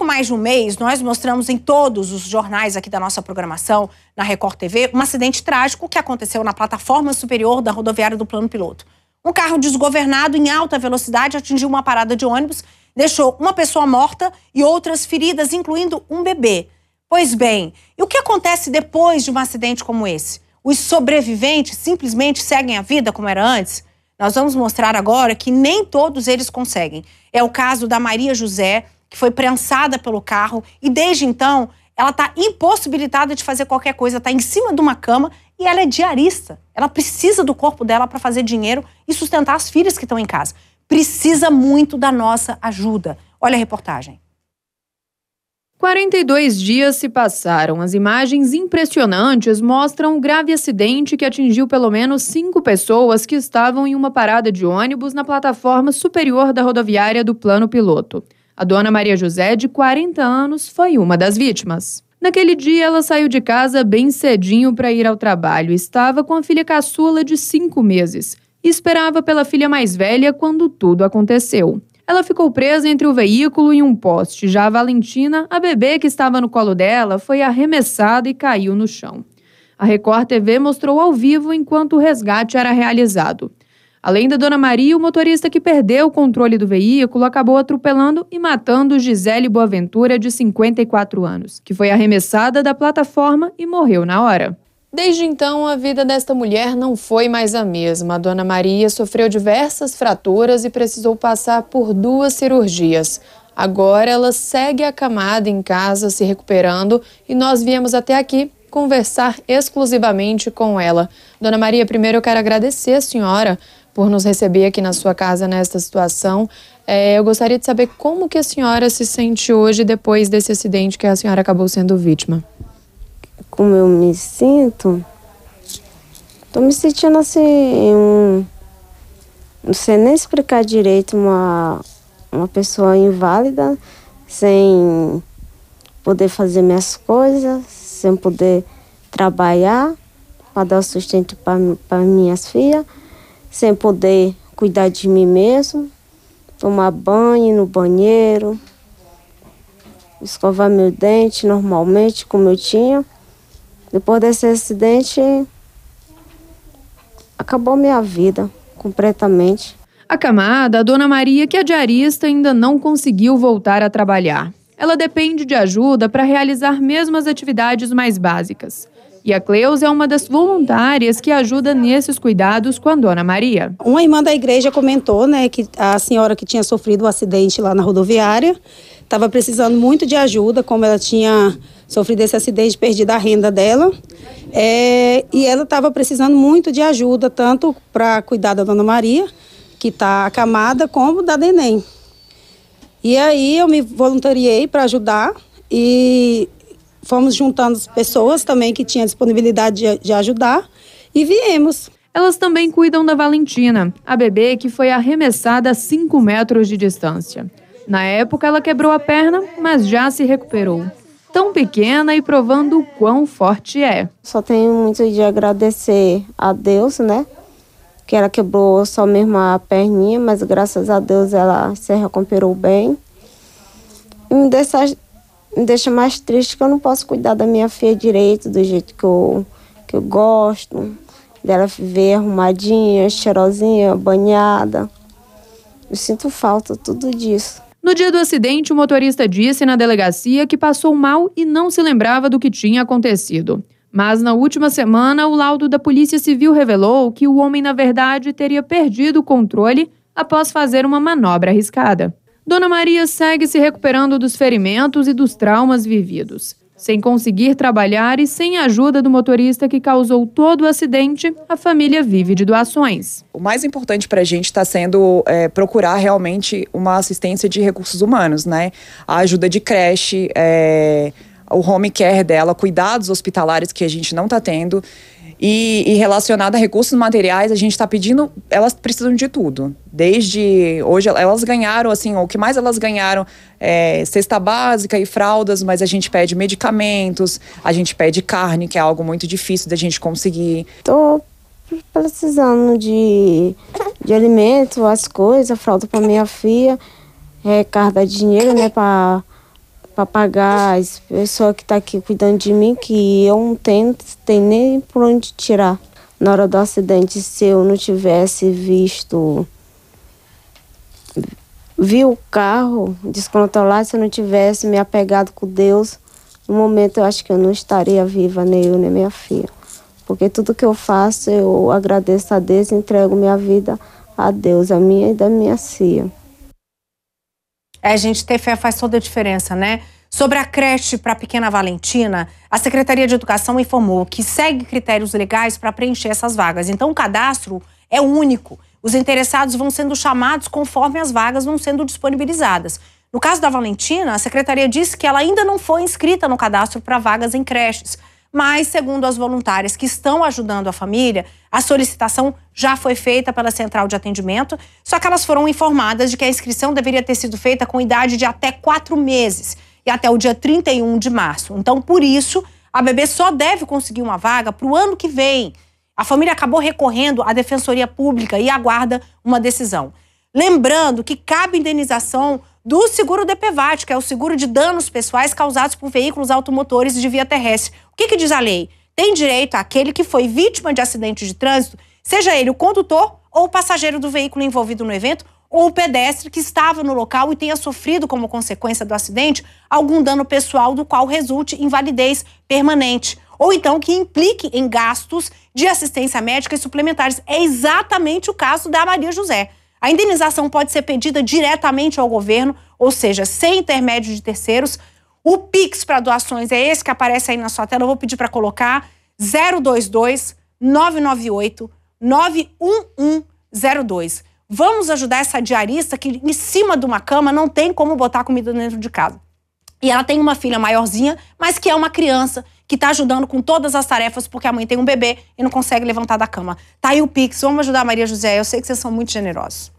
pouco mais de um mês, nós mostramos em todos os jornais aqui da nossa programação, na Record TV, um acidente trágico que aconteceu na plataforma superior da rodoviária do Plano Piloto. Um carro desgovernado em alta velocidade atingiu uma parada de ônibus, deixou uma pessoa morta e outras feridas, incluindo um bebê. Pois bem, e o que acontece depois de um acidente como esse? Os sobreviventes simplesmente seguem a vida como era antes? Nós vamos mostrar agora que nem todos eles conseguem. É o caso da Maria José, que foi prensada pelo carro e desde então ela está impossibilitada de fazer qualquer coisa, está em cima de uma cama e ela é diarista. Ela precisa do corpo dela para fazer dinheiro e sustentar as filhas que estão em casa. Precisa muito da nossa ajuda. Olha a reportagem. 42 dias se passaram. As imagens impressionantes mostram um grave acidente que atingiu pelo menos cinco pessoas que estavam em uma parada de ônibus na plataforma superior da rodoviária do plano piloto. A dona Maria José, de 40 anos, foi uma das vítimas. Naquele dia, ela saiu de casa bem cedinho para ir ao trabalho. Estava com a filha caçula de cinco meses e esperava pela filha mais velha quando tudo aconteceu. Ela ficou presa entre o veículo e um poste. Já a Valentina, a bebê que estava no colo dela, foi arremessada e caiu no chão. A Record TV mostrou ao vivo enquanto o resgate era realizado. Além da Dona Maria, o motorista que perdeu o controle do veículo acabou atropelando e matando Gisele Boaventura, de 54 anos, que foi arremessada da plataforma e morreu na hora. Desde então, a vida desta mulher não foi mais a mesma. A Dona Maria sofreu diversas fraturas e precisou passar por duas cirurgias. Agora ela segue acamada em casa, se recuperando, e nós viemos até aqui conversar exclusivamente com ela. Dona Maria, primeiro eu quero agradecer a senhora por nos receber aqui na sua casa nesta situação. É, eu gostaria de saber como que a senhora se sente hoje depois desse acidente que a senhora acabou sendo vítima. Como eu me sinto? Tô me sentindo assim, um, não sei nem explicar direito uma, uma pessoa inválida, sem poder fazer minhas coisas, sem poder trabalhar para dar sustento para minhas filhas sem poder cuidar de mim mesmo, tomar banho no banheiro, escovar meu dente normalmente, como eu tinha. Depois desse acidente, acabou minha vida completamente. Acamada, a dona Maria, que é diarista, ainda não conseguiu voltar a trabalhar. Ela depende de ajuda para realizar mesmo as atividades mais básicas. E a Cleusa é uma das voluntárias que ajuda nesses cuidados com a Dona Maria. Uma irmã da igreja comentou, né, que a senhora que tinha sofrido o um acidente lá na rodoviária estava precisando muito de ajuda, como ela tinha sofrido esse acidente, perdido a renda dela. É, e ela estava precisando muito de ajuda, tanto para cuidar da Dona Maria, que está acamada, como da Neném. E aí eu me voluntariei para ajudar e fomos juntando as pessoas também que tinham disponibilidade de, de ajudar e viemos. Elas também cuidam da Valentina, a bebê que foi arremessada a 5 metros de distância. Na época, ela quebrou a perna, mas já se recuperou. Tão pequena e provando o quão forte é. Só tenho muito de agradecer a Deus, né? Que ela quebrou só mesmo a perninha, mas graças a Deus ela se recuperou bem. E me me deixa mais triste que eu não posso cuidar da minha filha direito, do jeito que eu, que eu gosto, dela viver arrumadinha, cheirosinha, banhada. Eu sinto falta tudo disso. No dia do acidente, o motorista disse na delegacia que passou mal e não se lembrava do que tinha acontecido. Mas na última semana, o laudo da Polícia Civil revelou que o homem, na verdade, teria perdido o controle após fazer uma manobra arriscada. Dona Maria segue se recuperando dos ferimentos e dos traumas vividos. Sem conseguir trabalhar e sem a ajuda do motorista que causou todo o acidente, a família vive de doações. O mais importante para a gente está sendo é, procurar realmente uma assistência de recursos humanos, né? A ajuda de creche, é, o home care dela, cuidados hospitalares que a gente não está tendo. E, e relacionada a recursos materiais, a gente está pedindo, elas precisam de tudo. Desde hoje, elas ganharam, assim, o que mais elas ganharam é cesta básica e fraldas, mas a gente pede medicamentos, a gente pede carne, que é algo muito difícil da gente conseguir. Tô precisando de, de alimento, as coisas, fralda para minha filha, é, de dinheiro, né, para para pagar as pessoas que estão tá aqui cuidando de mim, que eu não tenho, tenho nem por onde tirar. Na hora do acidente, se eu não tivesse visto. Vi o carro descontrolado, se eu não tivesse me apegado com Deus, no momento eu acho que eu não estaria viva, nem eu, nem minha filha. Porque tudo que eu faço, eu agradeço a Deus, entrego minha vida a Deus, a minha e da minha filha. É, gente ter fé faz toda a diferença, né? Sobre a creche para a pequena Valentina, a Secretaria de Educação informou que segue critérios legais para preencher essas vagas. Então, o cadastro é único. Os interessados vão sendo chamados conforme as vagas vão sendo disponibilizadas. No caso da Valentina, a secretaria disse que ela ainda não foi inscrita no cadastro para vagas em creches. Mas, segundo as voluntárias que estão ajudando a família, a solicitação já foi feita pela central de atendimento, só que elas foram informadas de que a inscrição deveria ter sido feita com idade de até quatro meses e até o dia 31 de março. Então, por isso, a bebê só deve conseguir uma vaga para o ano que vem. A família acabou recorrendo à Defensoria Pública e aguarda uma decisão. Lembrando que cabe indenização do seguro DPVAT, que é o seguro de danos pessoais causados por veículos automotores de via terrestre. O que, que diz a lei? Tem direito aquele que foi vítima de acidente de trânsito, seja ele o condutor ou o passageiro do veículo envolvido no evento, ou o pedestre que estava no local e tenha sofrido como consequência do acidente algum dano pessoal do qual resulte invalidez permanente, ou então que implique em gastos de assistência médica e suplementares. É exatamente o caso da Maria José. A indenização pode ser pedida diretamente ao governo, ou seja, sem intermédio de terceiros. O Pix para doações é esse que aparece aí na sua tela. Eu vou pedir para colocar 022 998 91102. Vamos ajudar essa diarista que em cima de uma cama não tem como botar comida dentro de casa. E ela tem uma filha maiorzinha, mas que é uma criança que está ajudando com todas as tarefas porque a mãe tem um bebê e não consegue levantar da cama. Tá aí o Pix, vamos ajudar a Maria José. Eu sei que vocês são muito generosos.